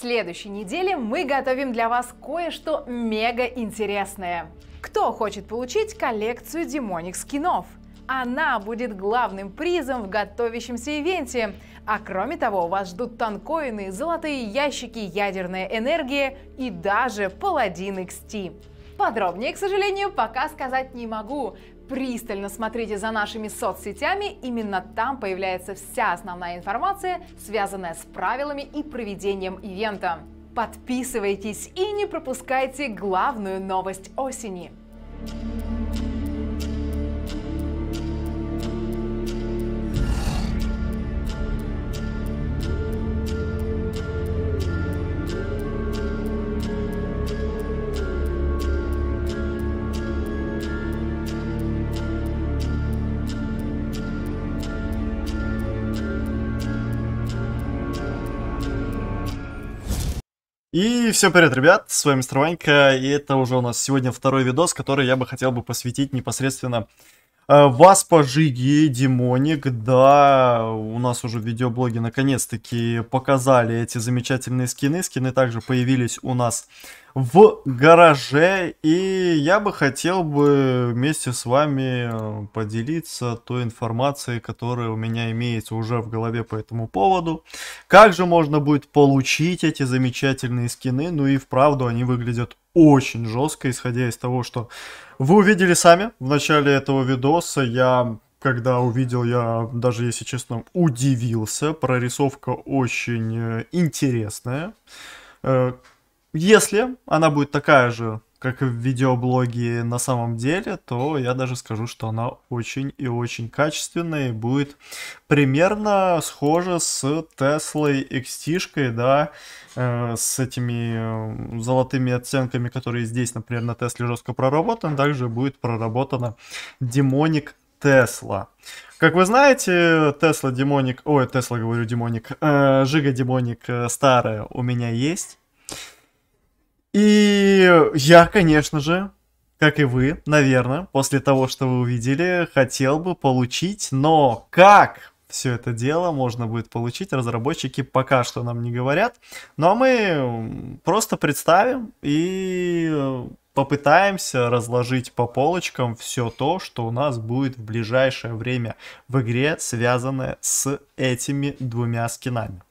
следующей неделе мы готовим для вас кое-что мега интересное. Кто хочет получить коллекцию демоник скинов? Она будет главным призом в готовящемся ивенте. А кроме того, вас ждут танкоины, золотые ящики, ядерная энергия и даже паладин XT. Подробнее, к сожалению, пока сказать не могу. Пристально смотрите за нашими соцсетями, именно там появляется вся основная информация, связанная с правилами и проведением ивента. Подписывайтесь и не пропускайте главную новость осени. И всем привет, ребят, с вами Мистер Ванька, и это уже у нас сегодня второй видос, который я бы хотел бы посвятить непосредственно Э, вас пожиги, демоник, да, у нас уже в видеоблоге наконец-таки показали эти замечательные скины. Скины также появились у нас в гараже, и я бы хотел бы вместе с вами э, поделиться той информацией, которая у меня имеется уже в голове по этому поводу. Как же можно будет получить эти замечательные скины, ну и вправду они выглядят очень жестко, исходя из того, что вы увидели сами в начале этого видоса. Я когда увидел, я даже, если честно, удивился. Прорисовка очень э, интересная. Э, если она будет такая же как в видеоблоге на самом деле, то я даже скажу, что она очень и очень качественная и будет примерно схожа с Теслой XT, да, э, с этими э, золотыми оттенками, которые здесь, например, на Tesla жестко проработаны, также будет проработана Demonic Tesla. Как вы знаете, Tesla Демоник, ой, Tesla говорю Демоник, э, Жига Демоник старая у меня есть. И я, конечно же, как и вы, наверное, после того, что вы увидели, хотел бы получить, но как все это дело можно будет получить, разработчики пока что нам не говорят. Но мы просто представим и э, попытаемся разложить по полочкам все то, что у нас будет в ближайшее время в игре, связанное с этими двумя скинами.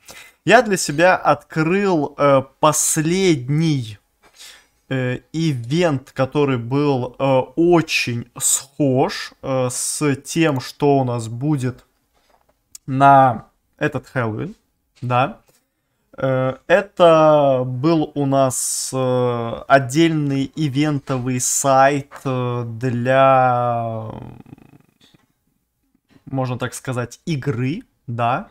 Я для себя открыл э, последний Э, ивент, который был э, очень схож э, с тем, что у нас будет на этот Хэллоуин, да. Э, это был у нас э, отдельный ивентовый сайт э, для, можно так сказать, игры, да,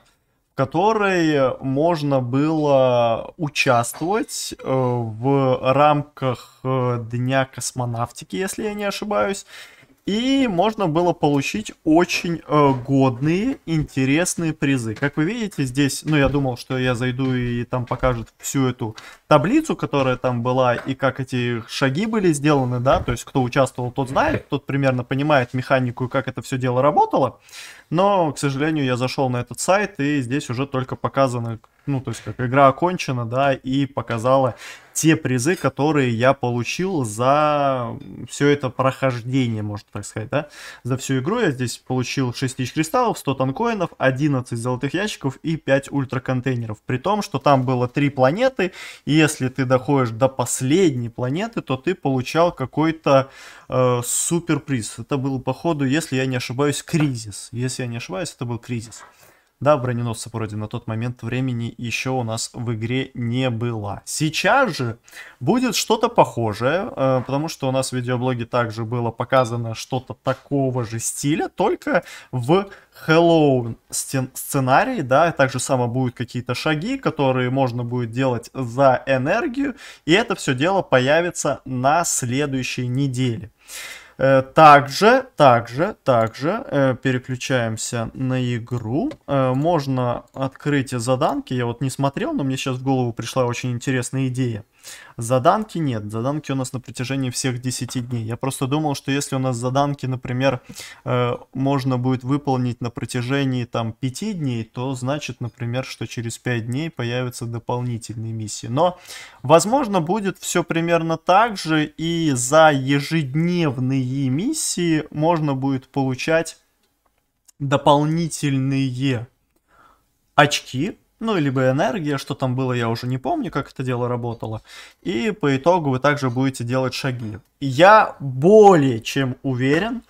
в которой можно было участвовать э, в рамках э, Дня космонавтики, если я не ошибаюсь. И можно было получить очень э, годные, интересные призы. Как вы видите, здесь, ну, я думал, что я зайду и там покажут всю эту таблицу, которая там была, и как эти шаги были сделаны, да, то есть кто участвовал, тот знает, тот примерно понимает механику как это все дело работало. Но, к сожалению, я зашел на этот сайт, и здесь уже только показаны ну, то есть как игра окончена, да, и показала те призы, которые я получил за все это прохождение, можно так сказать, да. За всю игру я здесь получил 6 тысяч кристаллов, 100 танкоинов, 11 золотых ящиков и 5 ультраконтейнеров. При том, что там было 3 планеты, и если ты доходишь до последней планеты, то ты получал какой-то э, суперприз. Это был, походу, если я не ошибаюсь, кризис. Если я не ошибаюсь, это был кризис. Да, броненосцев вроде на тот момент времени еще у нас в игре не было. Сейчас же будет что-то похожее, э, потому что у нас в видеоблоге также было показано что-то такого же стиля, только в Хэллоуин сценарий, да, также само будут какие-то шаги, которые можно будет делать за энергию, и это все дело появится на следующей неделе. Э, также, также, также э, переключаемся на игру. Э, можно открыть заданки. Я вот не смотрел, но мне сейчас в голову пришла очень интересная идея. Заданки нет, заданки у нас на протяжении всех 10 дней. Я просто думал, что если у нас заданки, например, э, можно будет выполнить на протяжении там 5 дней, то значит, например, что через 5 дней появятся дополнительные миссии. Но, возможно, будет все примерно так же, и за ежедневные миссии можно будет получать дополнительные очки, ну, либо энергия, что там было, я уже не помню, как это дело работало. И по итогу вы также будете делать шаги. Я более чем уверен,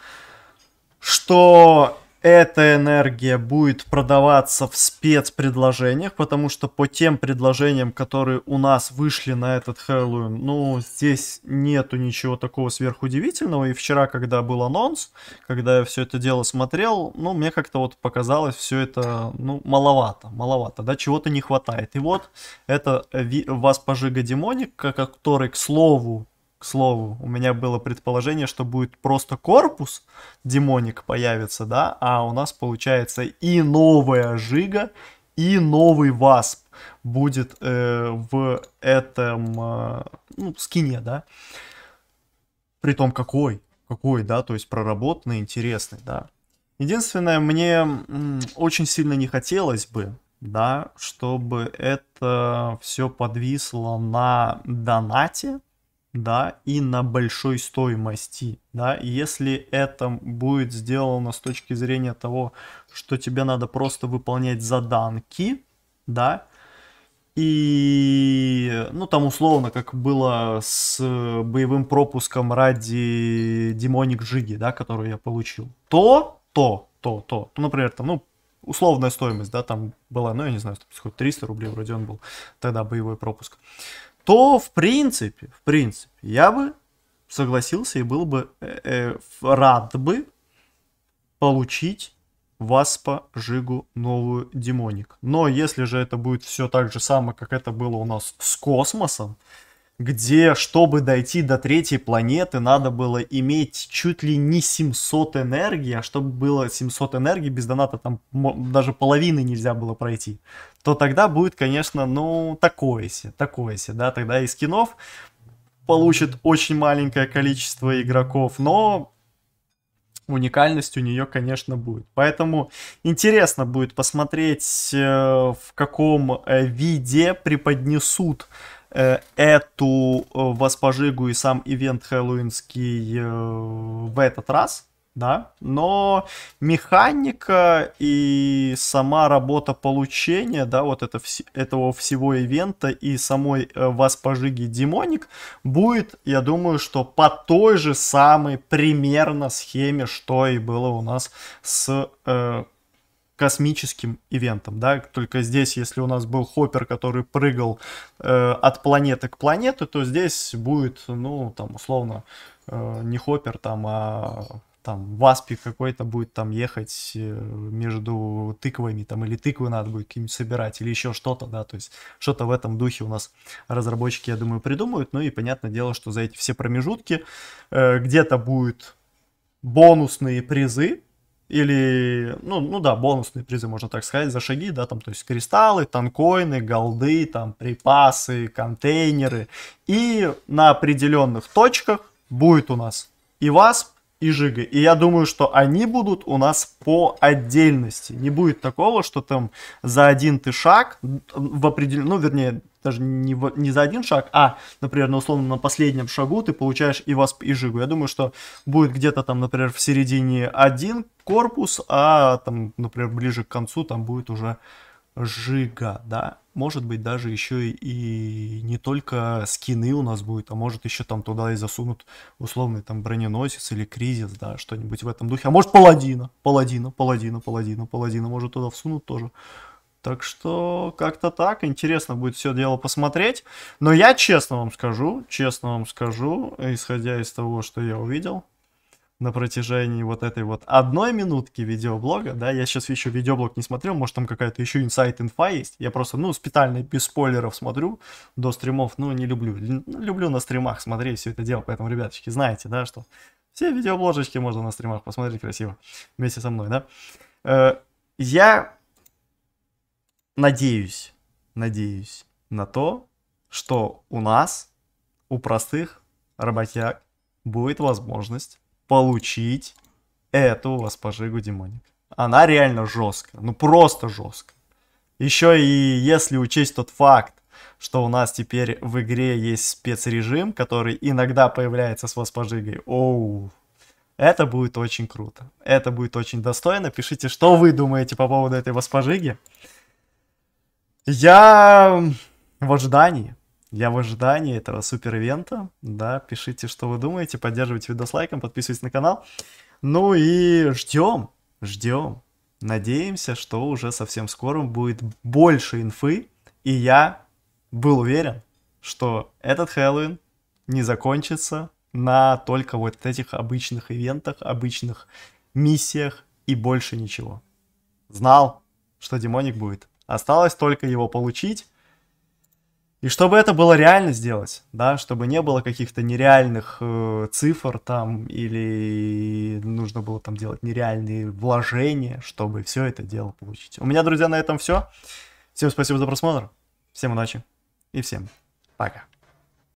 что эта энергия будет продаваться в спецпредложениях, потому что по тем предложениям, которые у нас вышли на этот Хэллоуин, ну, здесь нету ничего такого сверхудивительного. И вчера, когда был анонс, когда я все это дело смотрел, ну, мне как-то вот показалось все это, ну, маловато, маловато, да, чего-то не хватает. И вот это Вас Пожига Демоник, который, к слову, к слову, у меня было предположение, что будет просто корпус демоник появится, да, а у нас получается и новая жига, и новый васп будет э, в этом э, ну, скине, да. Притом какой, какой, да, то есть проработанный, интересный, да. Единственное, мне очень сильно не хотелось бы, да, чтобы это все подвисло на донате, да, и на большой стоимости, да, и если это будет сделано с точки зрения того, что тебе надо просто выполнять заданки, да, и, ну, там условно, как было с боевым пропуском ради Демоник Джиги, да, который я получил, то, то, то, то, то, например, там, ну, условная стоимость, да, там была, ну, я не знаю, 300 рублей вроде он был, тогда боевой пропуск то в принципе, в принципе, я бы согласился и был бы э, э, рад бы получить Васпа, Жигу, новую Демоник. Но если же это будет все так же самое, как это было у нас с космосом, где, чтобы дойти до третьей планеты, надо было иметь чуть ли не 700 энергии, а чтобы было 700 энергии, без доната там даже половины нельзя было пройти, то тогда будет, конечно, ну, такое себе, такое себе, да, тогда и скинов получит очень маленькое количество игроков, но уникальность у нее, конечно, будет. Поэтому интересно будет посмотреть, э, в каком э, виде преподнесут Э, эту э, воспожигу и сам ивент хэллоуинский э, в этот раз, да, но механика и сама работа получения, да, вот это, этого всего ивента и самой воспожиги демоник будет, я думаю, что по той же самой примерно схеме, что и было у нас с э, космическим ивентом, да, только здесь, если у нас был хоппер, который прыгал э, от планеты к планете, то здесь будет, ну, там, условно, э, не хоппер, там, а там васпи какой-то будет там ехать э, между тыквами, там, или тыквы надо будет каким-нибудь собирать, или еще что-то, да, то есть что-то в этом духе у нас разработчики, я думаю, придумают, ну и понятное дело, что за эти все промежутки э, где-то будут бонусные призы, или, ну, ну да, бонусные призы, можно так сказать, за шаги, да, там, то есть кристаллы, танкоины, голды, там, припасы, контейнеры. И на определенных точках будет у нас и вас и Жига. И я думаю, что они будут у нас по отдельности. Не будет такого, что там за один ты шаг в определен ну, вернее, даже не, в, не за один шаг, а, например, на условно на последнем шагу ты получаешь и восп, и жигу. Я думаю, что будет где-то там, например, в середине один корпус, а там, например, ближе к концу там будет уже Жига, да, может быть, даже еще и, и не только скины у нас будет, а может еще там туда и засунут условный там броненосец или кризис, да, что-нибудь в этом духе. А может паладина, паладина, паладина, паладина, паладина, может туда всунут тоже. Так что как-то так, интересно будет все дело посмотреть. Но я честно вам скажу, честно вам скажу, исходя из того, что я увидел, на протяжении вот этой вот одной минутки видеоблога, да, я сейчас еще видеоблог не смотрел, может там какая-то еще инсайт-инфа есть, я просто, ну, специально без спойлеров смотрю до стримов, ну, не люблю, ну, люблю на стримах смотреть все это дело, поэтому, ребяточки, знаете, да, что все видеобложечки можно на стримах посмотреть красиво вместе со мной, да. Э, я надеюсь, надеюсь на то, что у нас, у простых работяг, будет возможность получить эту госпожигу демоник. Она реально жесткая, ну просто жесткая. Еще и если учесть тот факт, что у нас теперь в игре есть спецрежим, который иногда появляется с воспожигой. Оу, это будет очень круто. Это будет очень достойно. Пишите, что вы думаете по поводу этой воспожиги. Я в ожидании я в ожидании этого супер-ивента, да, пишите, что вы думаете, поддерживайте видос лайком, подписывайтесь на канал, ну и ждем, ждем, надеемся, что уже совсем скоро будет больше инфы, и я был уверен, что этот Хэллоуин не закончится на только вот этих обычных ивентах, обычных миссиях и больше ничего. Знал, что демоник будет. Осталось только его получить, и чтобы это было реально сделать, да, чтобы не было каких-то нереальных э, цифр там, или нужно было там делать нереальные вложения, чтобы все это дело получить. У меня, друзья, на этом все. Всем спасибо за просмотр, всем удачи и всем пока.